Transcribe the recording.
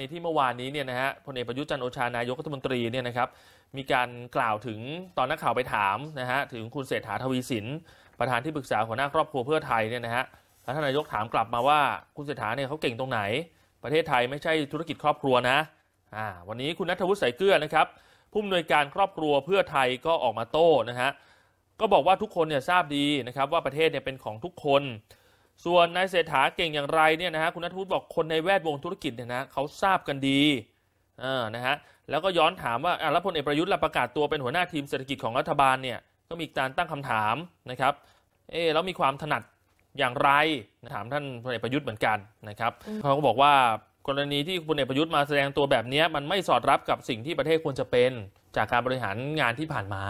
ณีที่เมื่อวานนี้เนี่ยนะฮะพลเอกประยุทธ์จันโอชานายกรัฐมนตรีเนี่ยนะครับมีการกล่าวถึงตอนนักข่าวไปถามนะฮะถึงคุณเศรษฐาทวีสินประธานที่ปรึกษาหัวหน้าครอบครัวเพื่อไทยเนี่ยนะฮะแล้วท่านนายกถามกลับมาว่าคุณเศรษฐาเนี่ยเขาเก่งตรงไหน ประเทศไทยไม่ใช่ธุรกิจครอบครัวนะอ่าวันนี้คุณนัทวุฒิใส่เกลือนะครับผู้อำนวยการครอบครัวเพื่อไทยก็ออกมาโต้นะฮะก็บอกว่าทุกคนเนี่ยทราบดีนะครับว่าประเทศเนี่ยเป็นของทุกคนส่วนนายเศรษฐาเก่งอย่างไรเนี่ยนะฮะคุณนัทพุธบอกคนในแวดวงธุรกิจเนี่ยนะเขาทราบกันดีอ่านะฮะแล้วก็ย้อนถามว่าอ่แล้วพลเอกประยุทธ์ลประกาศตัวเป็นหัวหน้าทีมเศรษฐกิจของรัฐบาลเนี่ยก็มีการตั้งคำถามนะครับเออแล้วมีความถนัดอย่างไรถามท่านพลเอกประยุทธ์เหมือนกันนะครับเขาก็บอกว่า กรณีที่พลเอกประยุทธ์มาแสดงตัวแบบนี้มันไม่สอดรับกับสิ่งที่ประเทศควรจะเป็นจากการบริหารงานที่ผ่านมา